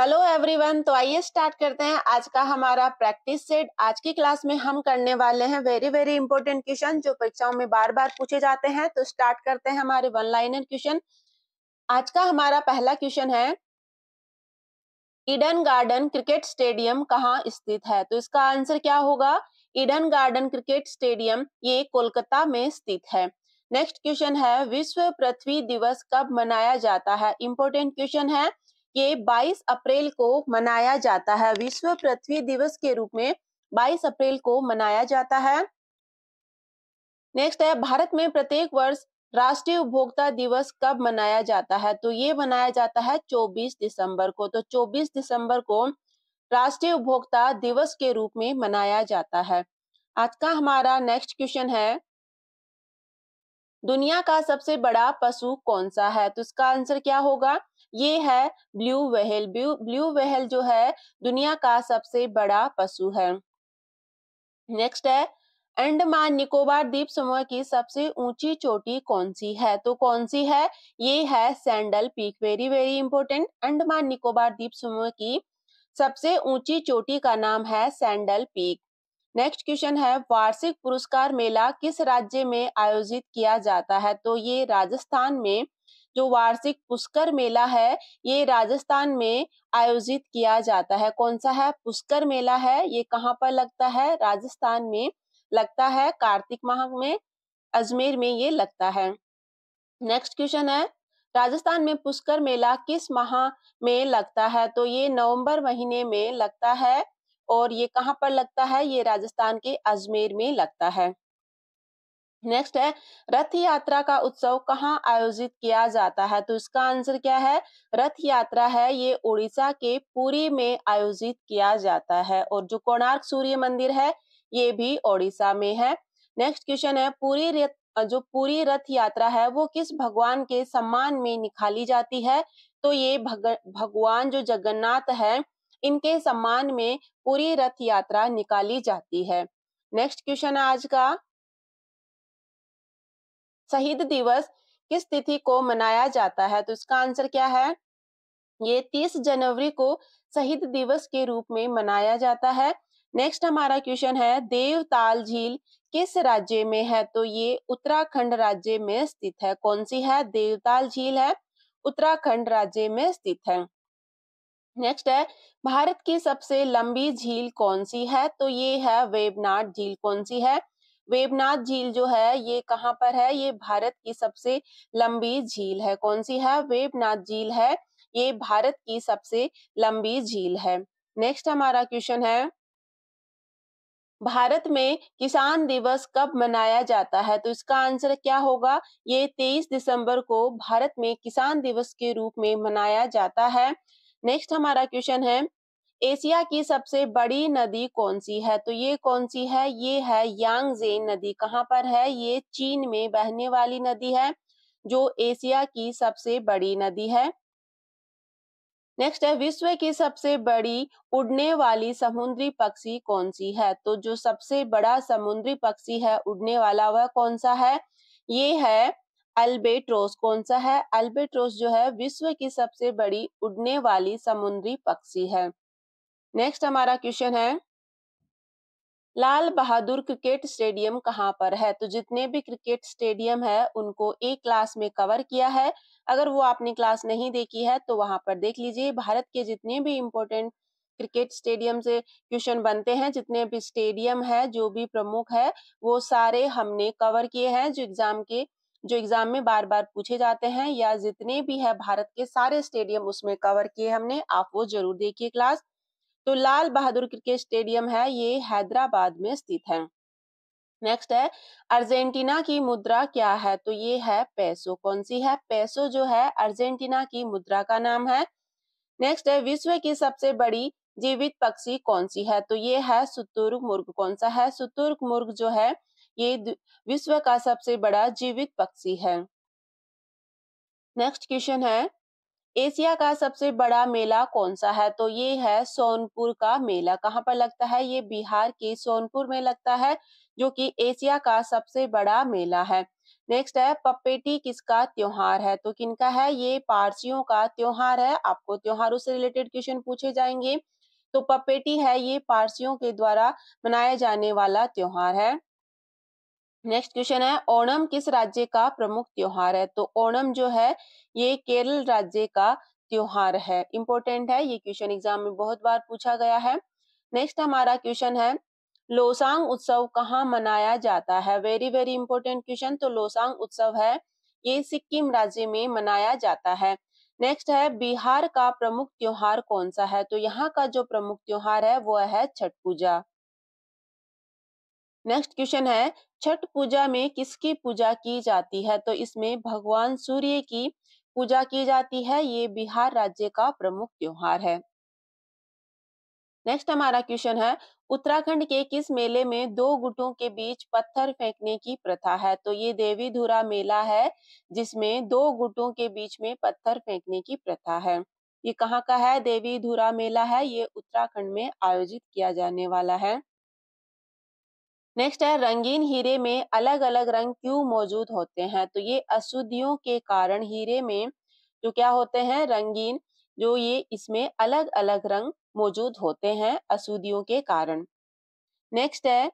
hello everyone तो आइए start करते हैं आज का हमारा प्रैक्टिस सेट आज की क्लास में हम करने वाले हैं वेरी वेरी इंपॉर्टेंट क्वेश्चन जो परीक्षाओं में बार बार पूछे जाते हैं तो स्टार्ट करते हैं हमारे वन लाइनर क्वेश्चन आज का हमारा पहला क्वेश्चन है ईडन गार्डन क्रिकेट स्टेडियम कहाँ स्थित है तो इसका आंसर क्या होगा ईडन गार्डन क्रिकेट स्टेडियम ये कोलकाता में स्थित है नेक्स्ट क्वेश्चन है विश्व पृथ्वी दिवस कब मनाया जाता है इंपॉर्टेंट क्वेश्चन है ये 22 अप्रैल को मनाया जाता है विश्व पृथ्वी दिवस के रूप में 22 अप्रैल को मनाया जाता है नेक्स्ट है भारत में प्रत्येक वर्ष राष्ट्रीय उपभोक्ता दिवस कब मनाया जाता है तो ये मनाया जाता है 24 दिसंबर को तो 24 दिसंबर को राष्ट्रीय उपभोक्ता दिवस के रूप में मनाया जाता है आज का हमारा नेक्स्ट क्वेश्चन है दुनिया का सबसे बड़ा पशु कौन सा है तो इसका आंसर क्या होगा ये है blue whale blue blue whale जो है दुनिया का सबसे बड़ा पशु है नेक्स्ट है अंडमान निकोबार द्वीप समूह की सबसे ऊंची चोटी कौन सी है तो कौन सी है ये है saddle peak very very important Andaman Nicobar द्वीप समूह की सबसे ऊंची चोटी का नाम है सैंडल पीक नेक्स्ट क्वेश्चन है वार्षिक पुरस्कार मेला किस राज्य में आयोजित किया जाता है तो ये राजस्थान में जो वार्षिक पुष्कर मेला है ये राजस्थान में आयोजित किया जाता है कौन सा है पुष्कर मेला है ये कहाँ पर लगता है राजस्थान में लगता है कार्तिक माह में अजमेर में ये लगता है नेक्स्ट क्वेश्चन है राजस्थान में पुष्कर मेला किस माह में लगता है तो ये नवंबर महीने में लगता है और ये कहाँ पर लगता है ये राजस्थान के अजमेर में लगता है नेक्स्ट है रथ यात्रा का उत्सव कहाँ आयोजित किया जाता है तो इसका आंसर क्या है रथ यात्रा है ये उड़ीसा के पुरी में आयोजित किया जाता है और जो कोणार्क सूर्य मंदिर है ये भी ओडिशा में है नेक्स्ट क्वेश्चन है पूरी जो पूरी रथ यात्रा है वो किस भगवान के सम्मान में निकाली जाती है तो ये भग, भगवान जो जगन्नाथ है इनके सम्मान में पूरी रथ यात्रा निकाली जाती है नेक्स्ट क्वेश्चन है आज का शहीद दिवस किस तिथि को मनाया जाता है तो इसका आंसर क्या है ये तीस जनवरी को शहीद दिवस के रूप में मनाया जाता है नेक्स्ट हमारा क्वेश्चन है देवताल झील किस राज्य में है तो ये उत्तराखंड राज्य में स्थित है कौन सी है देवताल झील है उत्तराखंड राज्य में स्थित है नेक्स्ट है भारत की सबसे लंबी झील कौन सी है तो ये है वेबनाड झील कौन सी है वेबनाथ झील जो है ये कहाँ पर है ये भारत की सबसे लंबी झील है कौन सी है वेबनाथ झील है ये भारत की सबसे लंबी झील है नेक्स्ट हमारा क्वेश्चन है भारत में किसान दिवस कब मनाया जाता है तो इसका आंसर क्या होगा ये 23 दिसंबर को भारत में किसान दिवस के रूप में मनाया जाता है नेक्स्ट हमारा क्वेश्चन है एशिया की सबसे बड़ी नदी कौन सी है तो ये कौन सी है ये है यांगजे नदी कहाँ पर है ये चीन में बहने वाली नदी है जो एशिया की सबसे बड़ी नदी है नेक्स्ट है विश्व की सबसे बड़ी उड़ने वाली समुद्री पक्षी कौन सी है तो जो सबसे बड़ा समुद्री पक्षी है उड़ने वाला वह कौन सा है ये है अल्बेट्रोस कौन सा है अल्बेट्रोस जो है विश्व की सबसे बड़ी उड़ने वाली समुद्री पक्षी है नेक्स्ट हमारा क्वेश्चन है लाल बहादुर क्रिकेट स्टेडियम कहाँ पर है तो जितने भी क्रिकेट स्टेडियम है उनको एक क्लास में कवर किया है अगर वो आपने क्लास नहीं देखी है तो वहां पर देख लीजिए भारत के जितने भी इम्पोर्टेंट क्रिकेट स्टेडियम से क्वेश्चन बनते हैं जितने भी स्टेडियम है जो भी प्रमुख है वो सारे हमने कवर किए हैं जो एग्जाम के जो एग्जाम में बार बार पूछे जाते हैं या जितने भी है भारत के सारे स्टेडियम उसमें कवर किए हमने आप वो जरूर देखिए क्लास तो लाल बहादुर क्रिकेट स्टेडियम है ये हैदराबाद में स्थित है नेक्स्ट है अर्जेंटीना की मुद्रा क्या है तो ये है पैसो कौन सी है पैसो जो है अर्जेंटीना की मुद्रा का नाम है नेक्स्ट है विश्व की सबसे बड़ी जीवित पक्षी कौन सी है तो ये है सुतुर्ग मुर्ग कौन सा है सुतुर्ग मुर्ग जो है ये विश्व का सबसे बड़ा जीवित पक्षी है नेक्स्ट क्वेश्चन है एशिया का सबसे बड़ा मेला कौन सा है तो ये है सोनपुर का मेला कहाँ पर लगता है ये बिहार के सोनपुर में लगता है जो कि एशिया का सबसे बड़ा मेला है नेक्स्ट है पपेटी किसका त्योहार है तो किनका है ये पारसियों का त्योहार है आपको त्योहारों से रिलेटेड क्वेश्चन पूछे जाएंगे तो पपेटी है ये पारसियों के द्वारा मनाया जाने वाला त्योहार है नेक्स्ट क्वेश्चन है ओणम किस राज्य का प्रमुख त्योहार है तो ओणम जो है ये केरल राज्य का त्योहार है इंपॉर्टेंट है ये क्वेश्चन एग्जाम में बहुत बार पूछा गया है नेक्स्ट हमारा क्वेश्चन है लोसांग उत्सव कहाँ मनाया जाता है वेरी वेरी इंपॉर्टेंट क्वेश्चन तो लोसांग उत्सव है ये सिक्किम राज्य में मनाया जाता है नेक्स्ट है बिहार का प्रमुख त्योहार कौन सा है तो यहाँ का जो प्रमुख त्योहार है वो है छठ पूजा नेक्स्ट क्वेश्चन है छठ पूजा में किसकी पूजा की जाती है तो इसमें भगवान सूर्य की पूजा की जाती है ये बिहार राज्य का प्रमुख त्योहार है नेक्स्ट हमारा क्वेश्चन है उत्तराखंड के किस मेले में दो गुटों के बीच पत्थर फेंकने की प्रथा है तो ये देवी धुरा मेला है जिसमें दो गुटों के बीच में पत्थर फेंकने की प्रथा है ये कहाँ का है देवी धुरा मेला है ये उत्तराखंड में आयोजित किया जाने वाला है नेक्स्ट है रंगीन हीरे में अलग अलग रंग क्यों मौजूद होते हैं तो ये अशुद्धियों के कारण हीरे में जो क्या होते हैं रंगीन जो ये इसमें अलग अलग रंग मौजूद होते हैं अशुद्धियों के कारण नेक्स्ट है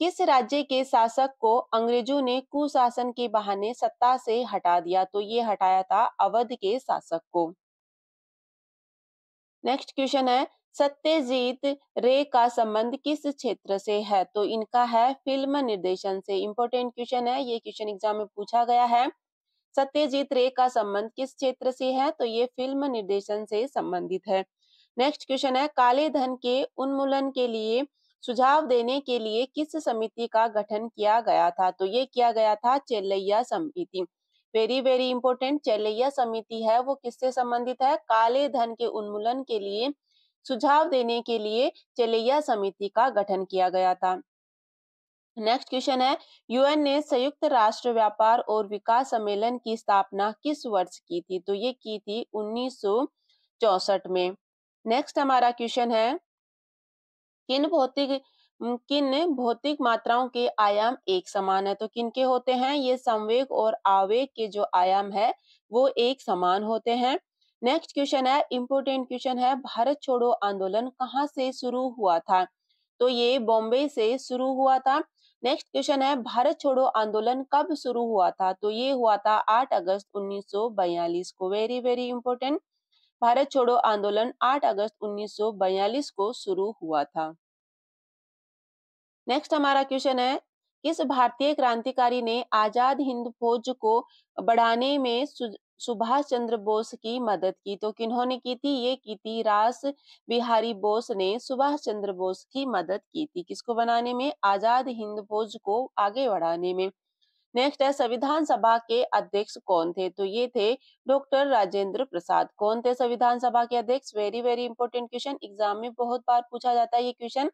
किस राज्य के शासक को अंग्रेजों ने कुशासन के बहाने सत्ता से हटा दिया तो ये हटाया था अवध के शासक को नेक्स्ट क्वेश्चन है सत्यजीत रे का संबंध किस क्षेत्र से है तो इनका है फिल्म निर्देशन से इंपॉर्टेंट क्वेश्चन है ये क्वेश्चन एग्जाम में पूछा गया है सत्यजीत रे का संबंध किस क्षेत्र से है तो ये फिल्म निर्देशन से संबंधित है नेक्स्ट क्वेश्चन है काले धन के उन्मूलन के लिए सुझाव देने के लिए किस समिति का गठन किया गया था तो ये किया गया था चेल्लैया समिति वेरी वेरी इंपॉर्टेंट चेल्लैया समिति है वो किससे संबंधित है काले धन के उन्मूलन के लिए सुझाव देने के लिए चलैया समिति का गठन किया गया था नेक्स्ट क्वेश्चन है यूएन ने संयुक्त राष्ट्र व्यापार और विकास सम्मेलन की स्थापना किस वर्ष की थी तो ये की थी उन्नीस में नेक्स्ट हमारा क्वेश्चन है किन भौतिक किन भौतिक मात्राओं के आयाम एक समान है तो किन के होते हैं ये संवेग और आवेग के जो आयाम है वो एक समान होते हैं नेक्स्ट क्वेश्चन है इम्पोर्टेंट क्वेश्चन है भारत छोड़ो आंदोलन कहाँ से शुरू हुआ था तो ये बॉम्बे से शुरू हुआ था नेक्स्ट क्वेश्चन है भारत छोड़ो आंदोलन कब शुरू हुआ था तो ये हुआ था 8 अगस्त 1942 को वेरी वेरी इंपॉर्टेंट भारत छोड़ो आंदोलन 8 अगस्त 1942 को शुरू हुआ था नेक्स्ट हमारा क्वेश्चन है किस भारतीय क्रांतिकारी ने आजाद हिंद फौज को बढ़ाने में सुभाष चंद्र बोस की मदद की तो किन्होंने की थी ये की थी रास बिहारी बोस ने सुभाष चंद्र बोस की मदद की थी किसको बनाने में आजाद हिंद फौज को आगे बढ़ाने में नेक्स्ट है संविधान सभा के अध्यक्ष कौन थे तो ये थे डॉक्टर राजेंद्र प्रसाद कौन थे संविधान सभा के अध्यक्ष very very important question exam में बहुत बार पूछा जाता है ये क्वेश्चन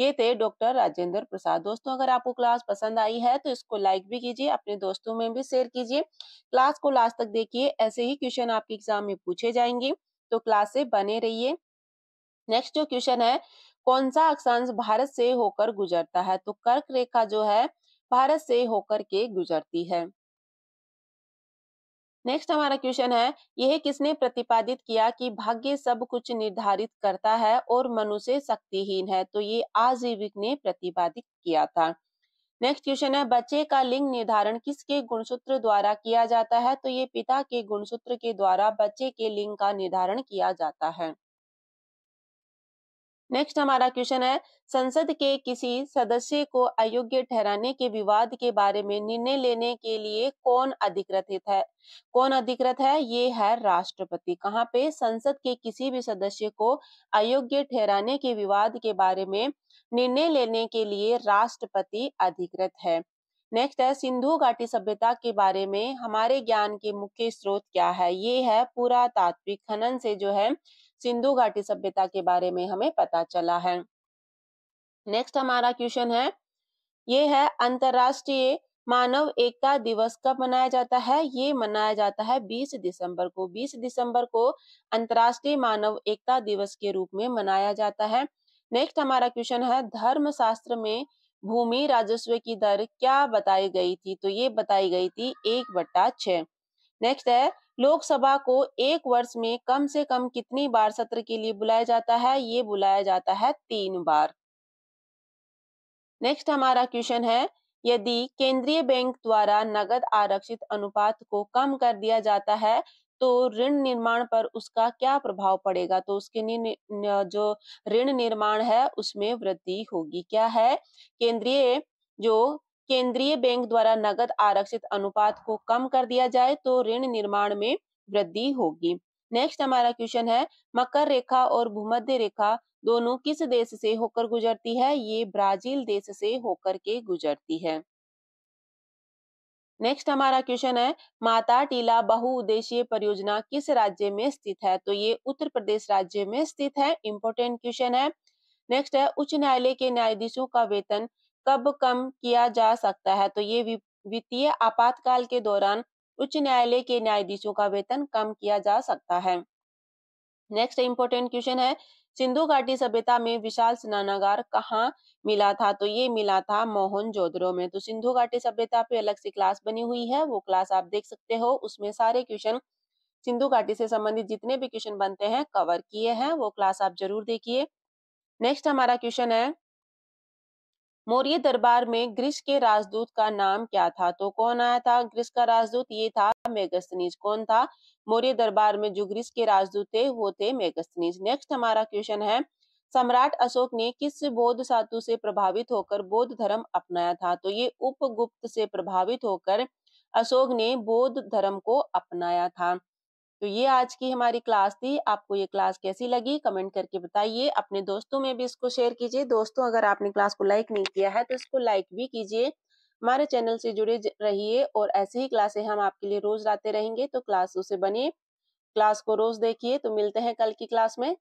ये थे डॉक्टर राजेंद्र प्रसाद दोस्तों अगर आपको क्लास पसंद आई है तो इसको लाइक भी कीजिए अपने दोस्तों में भी शेयर कीजिए क्लास को लास्ट तक देखिए ऐसे ही क्वेश्चन आपके एग्जाम में पूछे जाएंगे तो क्लास से बने रहिए नेक्स्ट जो क्वेश्चन है कौन सा अक्षांश भारत से होकर गुजरता है तो कर्क रेखा जो है भारत से होकर के गुजरती है नेक्स्ट हमारा क्वेश्चन है यह किसने प्रतिपादित किया कि भाग्य सब कुछ निर्धारित करता है और मनुष्य शक्तिहीन है तो ये आजीविक ने प्रतिपादित किया था नेक्स्ट क्वेश्चन है बच्चे का लिंग निर्धारण किसके गुणसूत्र द्वारा किया जाता है तो ये पिता के गुणसूत्र के द्वारा बच्चे के लिंग का निर्धारण किया जाता है नेक्स्ट हमारा क्वेश्चन है संसद के किसी सदस्य को अयोग्य ठहराने के विवाद के बारे में निर्णय लेने के लिए कौन अधिकृत है कौन अधिकृत है ये है राष्ट्रपति कहाँ पे संसद के किसी भी सदस्य को अयोग्य ठहराने के विवाद के बारे में निर्णय लेने के लिए राष्ट्रपति अधिकृत है नेक्स्ट है सिंधु घाटी सभ्यता के बारे में हमारे ज्ञान के मुख्य स्रोत क्या है ये है पुरातात्विक खनन से जो है सिंधु घाटी सभ्यता के बारे में हमें पता चला है नेक्स्ट हमारा क्वेश्चन है ये है अंतरराष्ट्रीय मानव एकता दिवस कब मनाया जाता है ये मनाया जाता है 20 दिसंबर को 20 दिसंबर को अंतरराष्ट्रीय मानव एकता दिवस के रूप में मनाया जाता है नेक्स्ट हमारा क्वेश्चन है धर्म शास्त्र में भूमि राजस्व की दर क्या बताई गई थी तो ये बताई गई थी एक बट्टा छह नेक्स्ट है लोकसभा को एक वर्ष में कम से कम कितनी बार सत्र के लिए बुलाया जाता है ये बुलाया जाता है तीन बार नेक्स्ट हमारा क्वेश्चन है यदि केंद्रीय बैंक द्वारा नगद आरक्षित अनुपात को कम कर दिया जाता है तो ऋण निर्माण पर उसका क्या प्रभाव पड़ेगा तो उसके नि, न, जो ऋण निर्माण है उसमें वृद्धि होगी क्या है केंद्रीय जो केंद्रीय बैंक द्वारा नगद आरक्षित अनुपात को कम कर दिया जाए तो ऋण निर्माण में वृद्धि होगी नेक्स्ट हमारा क्वेश्चन है मकर रेखा और भूमध्य रेखा दोनों किस देश से होकर गुजरती है ये ब्राजील देश से होकर के गुजरती है नेक्स्ट हमारा क्वेश्चन है माता टीला बहुउद्देशीय परियोजना किस राज्य में स्थित है तो ये उत्तर प्रदेश राज्य में स्थित है इंपोर्टेंट क्वेश्चन है नेक्स्ट है उच्च न्यायालय के न्यायाधीशों का वेतन कब कम किया जा सकता है तो ये वित्तीय आपातकाल के दौरान उच्च न्यायालय के न्यायाधीशों का वेतन कम किया जा सकता है नेक्स्ट इंपोर्टेंट क्वेश्चन है सिंधु घाटी सभ्यता में विशाल स्नानागार कहाँ मिला था तो ये मिला था मोहन जोधरो में तो सिंधु घाटी सभ्यता पे अलग से क्लास बनी हुई है वो क्लास आप देख सकते हो उसमें सारे क्वेश्चन सिंधु घाटी से संबंधित जितने भी क्वेश्चन बनते हैं कवर किए हैं वो क्लास आप जरूर देखिए नेक्स्ट हमारा क्वेश्चन है मौर्य दरबार में ग्रीस के राजदूत का नाम क्या था तो कौन आया था ग्रीस का राजदूत ये था मेगस्तनीज कौन था मौर्य दरबार में जो ग्रीस के राजदूत थे वो थे मेगस्तनीज नेक्स्ट हमारा क्वेश्चन है सम्राट अशोक ने किस बौद्ध सातु से प्रभावित होकर बौद्ध धर्म अपनाया था तो ये उपगुप्त से प्रभावित होकर अशोक ने बौद्ध धर्म को अपनाया था तो ये आज की हमारी क्लास थी आपको ये क्लास कैसी लगी कमेंट करके बताइए अपने दोस्तों में भी इसको शेयर कीजिए दोस्तों अगर आपने क्लास को लाइक नहीं किया है तो इसको लाइक भी कीजिए हमारे चैनल से जुड़े रहिए और ऐसे ही क्लासे हम आपके लिए रोज लाते रहेंगे तो क्लास उसे बने क्लास को रोज देखिए तो मिलते हैं कल की क्लास में